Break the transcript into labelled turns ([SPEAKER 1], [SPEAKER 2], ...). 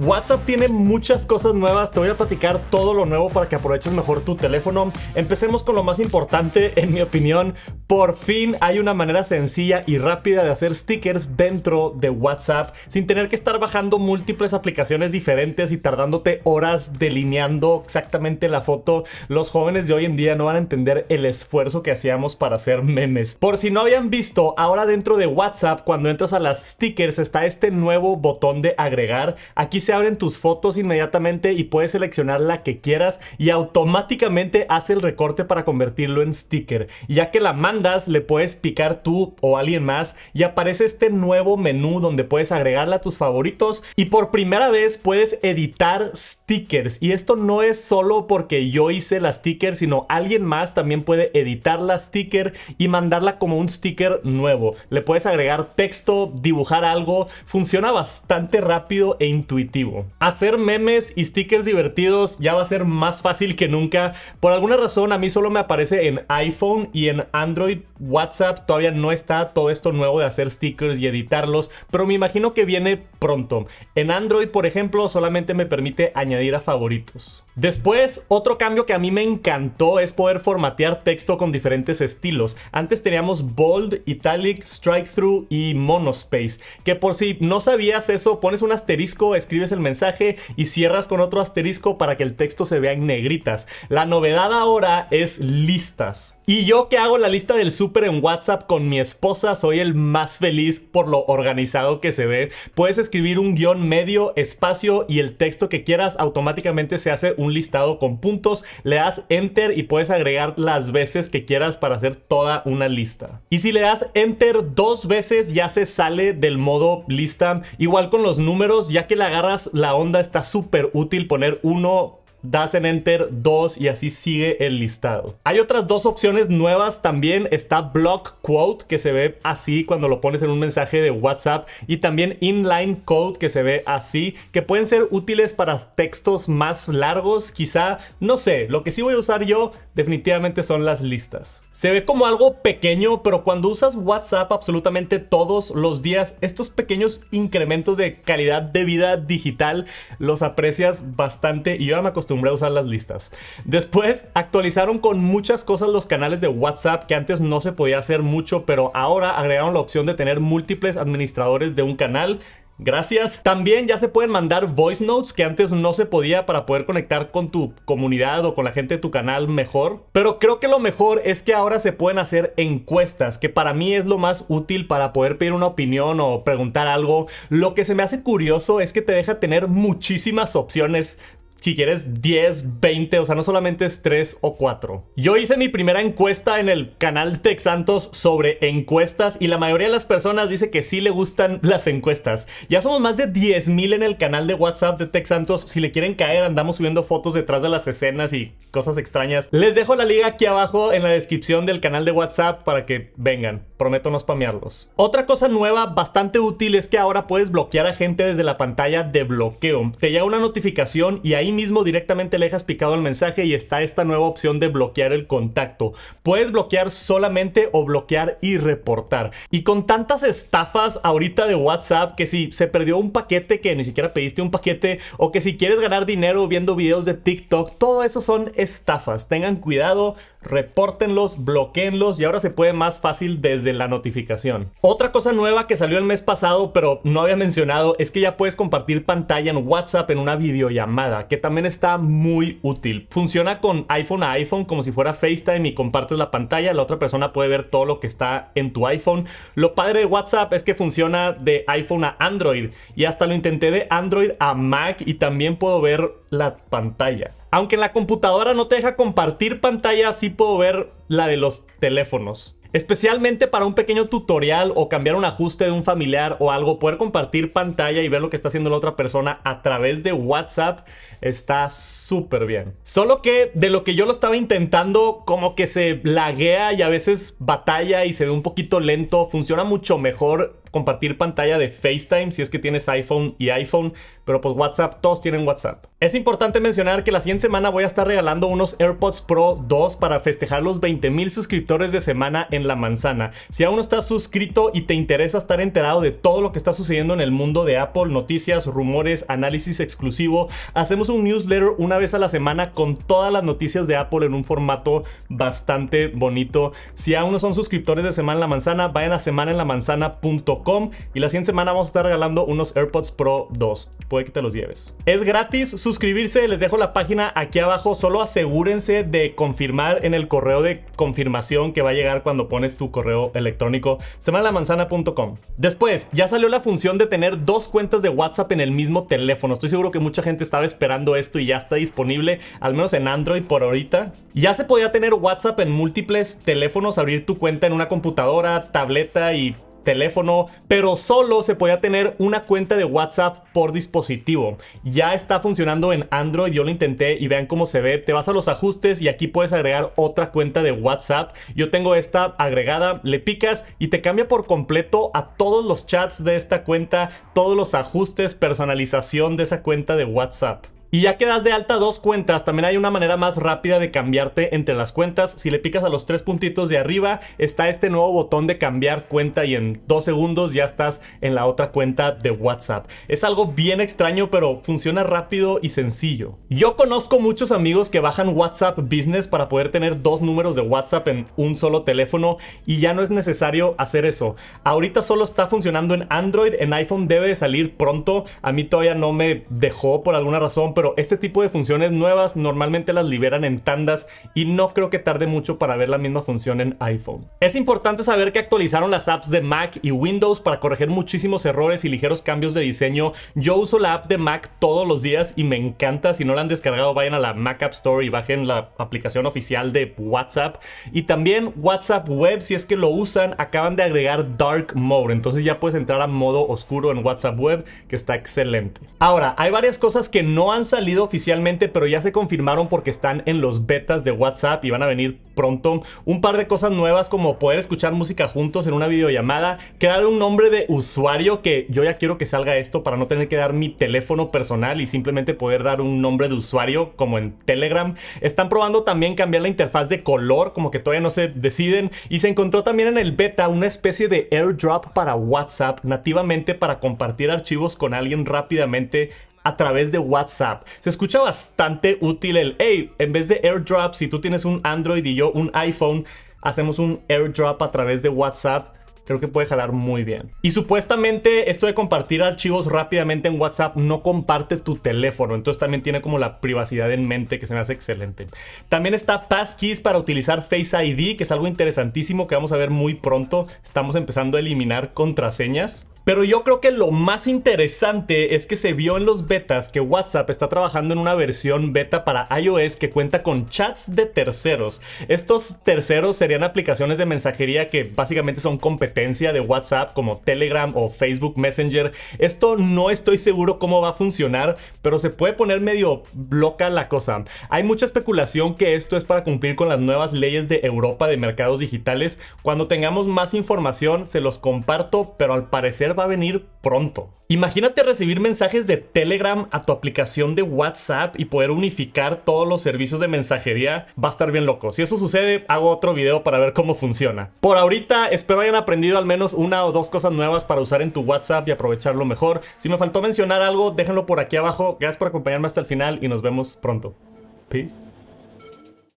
[SPEAKER 1] WhatsApp tiene muchas cosas nuevas, te voy a platicar todo lo nuevo para que aproveches mejor tu teléfono. Empecemos con lo más importante, en mi opinión. Por fin hay una manera sencilla y rápida de hacer stickers dentro de WhatsApp sin tener que estar bajando múltiples aplicaciones diferentes y tardándote horas delineando exactamente la foto. Los jóvenes de hoy en día no van a entender el esfuerzo que hacíamos para hacer memes. Por si no habían visto, ahora dentro de WhatsApp, cuando entras a las stickers está este nuevo botón de agregar. Aquí se abren tus fotos inmediatamente y puedes seleccionar la que quieras y automáticamente hace el recorte para convertirlo en sticker. Ya que la mandas, le puedes picar tú o alguien más y aparece este nuevo menú donde puedes agregarla a tus favoritos y por primera vez puedes editar stickers. Y esto no es solo porque yo hice la sticker, sino alguien más también puede editar la sticker y mandarla como un sticker nuevo. Le puedes agregar texto, dibujar algo. Funciona bastante rápido e intuitivo Hacer memes y stickers divertidos ya va a ser más fácil que nunca. Por alguna razón a mí solo me aparece en iPhone y en Android, WhatsApp todavía no está todo esto nuevo de hacer stickers y editarlos, pero me imagino que viene pronto. En Android, por ejemplo, solamente me permite añadir a favoritos. Después, otro cambio que a mí me encantó es poder formatear texto con diferentes estilos. Antes teníamos bold, italic, strike through y monospace, que por si no sabías eso, pones un asterisco, escribes el mensaje y cierras con otro asterisco para que el texto se vea en negritas. La novedad ahora es listas. Y yo que hago la lista del súper en WhatsApp con mi esposa, soy el más feliz por lo organizado que se ve. Puedes escribir un guión medio, espacio y el texto que quieras. Automáticamente se hace un listado con puntos. Le das enter y puedes agregar las veces que quieras para hacer toda una lista. Y si le das enter dos veces ya se sale del modo lista. Igual con los números, ya que la agarra la onda está súper útil poner uno das en Enter 2 y así sigue el listado. Hay otras dos opciones nuevas también. Está Block Quote, que se ve así cuando lo pones en un mensaje de WhatsApp. Y también Inline Code, que se ve así, que pueden ser útiles para textos más largos. Quizá, no sé, lo que sí voy a usar yo definitivamente son las listas. Se ve como algo pequeño, pero cuando usas WhatsApp absolutamente todos los días, estos pequeños incrementos de calidad de vida digital los aprecias bastante. Y yo me a usar las listas. Después actualizaron con muchas cosas los canales de WhatsApp que antes no se podía hacer mucho, pero ahora agregaron la opción de tener múltiples administradores de un canal Gracias. También ya se pueden mandar voice notes que antes no se podía para poder conectar con tu comunidad o con la gente de tu canal mejor. Pero creo que lo mejor es que ahora se pueden hacer encuestas, que para mí es lo más útil para poder pedir una opinión o preguntar algo. Lo que se me hace curioso es que te deja tener muchísimas opciones si quieres 10, 20, o sea, no solamente es 3 o 4. Yo hice mi primera encuesta en el canal Tech Santos sobre encuestas y la mayoría de las personas dice que sí le gustan las encuestas. Ya somos más de 10.000 en el canal de WhatsApp de Tech Santos. Si le quieren caer, andamos subiendo fotos detrás de las escenas y cosas extrañas. Les dejo la liga aquí abajo en la descripción del canal de WhatsApp para que vengan. Prometo no spamearlos. Otra cosa nueva bastante útil es que ahora puedes bloquear a gente desde la pantalla de bloqueo. Te llega una notificación y ahí mismo directamente le dejas picado el mensaje y está esta nueva opción de bloquear el contacto. Puedes bloquear solamente o bloquear y reportar. Y con tantas estafas ahorita de WhatsApp que si se perdió un paquete que ni siquiera pediste un paquete o que si quieres ganar dinero viendo videos de TikTok, todo eso son estafas. Tengan cuidado, repórtenlos, bloqueenlos y ahora se puede más fácil desde la notificación. Otra cosa nueva que salió el mes pasado pero no había mencionado es que ya puedes compartir pantalla en WhatsApp en una videollamada que también está muy útil. Funciona con iPhone a iPhone como si fuera FaceTime y compartes la pantalla, la otra persona puede ver todo lo que está en tu iPhone. Lo padre de WhatsApp es que funciona de iPhone a Android y hasta lo intenté de Android a Mac y también puedo ver la pantalla. Aunque en la computadora no te deja compartir pantalla, sí puedo ver la de los teléfonos. Especialmente para un pequeño tutorial o cambiar un ajuste de un familiar o algo, poder compartir pantalla y ver lo que está haciendo la otra persona a través de WhatsApp está súper bien. Solo que de lo que yo lo estaba intentando, como que se blaguea y a veces batalla y se ve un poquito lento, funciona mucho mejor compartir pantalla de FaceTime si es que tienes iPhone y iPhone, pero pues WhatsApp, todos tienen WhatsApp. Es importante mencionar que la siguiente semana voy a estar regalando unos AirPods Pro 2 para festejar los 20 mil suscriptores de semana en La Manzana. Si aún no estás suscrito y te interesa estar enterado de todo lo que está sucediendo en el mundo de Apple, noticias, rumores, análisis exclusivo, hacemos un newsletter una vez a la semana con todas las noticias de Apple en un formato bastante bonito. Si aún no son suscriptores de Semana en la Manzana, vayan a semanaenlamanzana.com y la siguiente semana vamos a estar regalando unos AirPods Pro 2. Puede que te los lleves. Es gratis suscribirse, les dejo la página aquí abajo, solo asegúrense de confirmar en el correo de confirmación que va a llegar cuando pones tu correo electrónico semanalamanzana.com. Después, ya salió la función de tener dos cuentas de WhatsApp en el mismo teléfono. Estoy seguro que mucha gente estaba esperando esto y ya está disponible, al menos en Android por ahorita. Ya se podía tener WhatsApp en múltiples teléfonos, abrir tu cuenta en una computadora, tableta y teléfono, pero solo se podía tener una cuenta de WhatsApp por dispositivo. Ya está funcionando en Android, yo lo intenté y vean cómo se ve. Te vas a los ajustes y aquí puedes agregar otra cuenta de WhatsApp. Yo tengo esta agregada, le picas y te cambia por completo a todos los chats de esta cuenta, todos los ajustes, personalización de esa cuenta de WhatsApp. Y ya que das de alta dos cuentas, también hay una manera más rápida de cambiarte entre las cuentas. Si le picas a los tres puntitos de arriba, está este nuevo botón de cambiar cuenta y en dos segundos ya estás en la otra cuenta de WhatsApp. Es algo bien extraño, pero funciona rápido y sencillo. Yo conozco muchos amigos que bajan WhatsApp Business para poder tener dos números de WhatsApp en un solo teléfono y ya no es necesario hacer eso. Ahorita solo está funcionando en Android, en iPhone debe de salir pronto. A mí todavía no me dejó por alguna razón, pero este tipo de funciones nuevas normalmente las liberan en tandas y no creo que tarde mucho para ver la misma función en iPhone. Es importante saber que actualizaron las apps de Mac y Windows para corregir muchísimos errores y ligeros cambios de diseño. Yo uso la app de Mac todos los días y me encanta. Si no la han descargado, vayan a la Mac App Store y bajen la aplicación oficial de WhatsApp. Y también WhatsApp Web, si es que lo usan, acaban de agregar Dark Mode. Entonces ya puedes entrar a modo oscuro en WhatsApp Web, que está excelente. Ahora, hay varias cosas que no han salido oficialmente, pero ya se confirmaron porque están en los betas de WhatsApp y van a venir pronto un par de cosas nuevas como poder escuchar música juntos en una videollamada, crear un nombre de usuario que yo ya quiero que salga esto para no tener que dar mi teléfono personal y simplemente poder dar un nombre de usuario como en Telegram. Están probando también cambiar la interfaz de color, como que todavía no se deciden. Y se encontró también en el beta una especie de airdrop para WhatsApp nativamente para compartir archivos con alguien rápidamente a través de WhatsApp. Se escucha bastante útil el, hey, en vez de airdrop, si tú tienes un Android y yo un iPhone, hacemos un airdrop a través de WhatsApp creo que puede jalar muy bien. Y supuestamente esto de compartir archivos rápidamente en WhatsApp no comparte tu teléfono, entonces también tiene como la privacidad en mente que se me hace excelente. También está Passkeys para utilizar Face ID, que es algo interesantísimo que vamos a ver muy pronto. Estamos empezando a eliminar contraseñas. Pero yo creo que lo más interesante es que se vio en los betas que WhatsApp está trabajando en una versión beta para iOS que cuenta con chats de terceros. Estos terceros serían aplicaciones de mensajería que básicamente son competencia de WhatsApp como Telegram o Facebook Messenger. Esto no estoy seguro cómo va a funcionar, pero se puede poner medio loca la cosa. Hay mucha especulación que esto es para cumplir con las nuevas leyes de Europa de mercados digitales. Cuando tengamos más información se los comparto, pero al parecer va a venir pronto. Imagínate recibir mensajes de Telegram a tu aplicación de WhatsApp y poder unificar todos los servicios de mensajería. Va a estar bien loco. Si eso sucede, hago otro video para ver cómo funciona. Por ahorita, espero hayan aprendido al menos una o dos cosas nuevas para usar en tu WhatsApp y aprovecharlo mejor. Si me faltó mencionar algo, déjenlo por aquí abajo. Gracias por acompañarme hasta el final y nos vemos pronto. Peace.